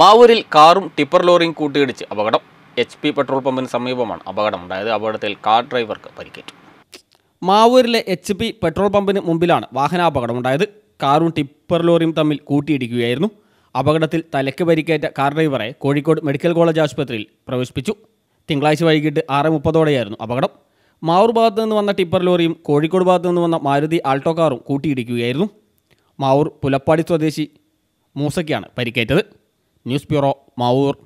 മാവൂരിൽ കാറും ടിപ്പർ ലോറിയും കൂട്ടിയിടിച്ച് അപകടം എച്ച് പി പെട്രോൾ പമ്പിന് സമീപമാണ് അപകടം ഉണ്ടായത് അപകടത്തിൽ കാർ ഡ്രൈവർക്ക് പരിക്കേറ്റു മാവൂരിലെ എച്ച് പി പെട്രോൾ പമ്പിന് മുമ്പിലാണ് ഉണ്ടായത് കാറും ടിപ്പർ ലോറിയും തമ്മിൽ കൂട്ടിയിടിക്കുകയായിരുന്നു അപകടത്തിൽ തലയ്ക്ക് പരിക്കേറ്റ കാർ ഡ്രൈവറെ കോഴിക്കോട് മെഡിക്കൽ കോളേജ് ആശുപത്രിയിൽ പ്രവേശിപ്പിച്ചു തിങ്കളാഴ്ച വൈകിട്ട് ആറ് മുപ്പതോടെയായിരുന്നു അപകടം മാവൂർ ഭാഗത്തു നിന്ന് വന്ന ടിപ്പർ ലോറിയും കോഴിക്കോട് ഭാഗത്തു നിന്ന് വന്ന മാരുതി ആൾട്ടോ കാറും കൂട്ടിയിടിക്കുകയായിരുന്നു മാവൂർ പുലപ്പാടി സ്വദേശി മൂസയ്ക്കാണ് പരിക്കേറ്റത് ന്യൂസ് ബ്യൂറോ മാവൂർ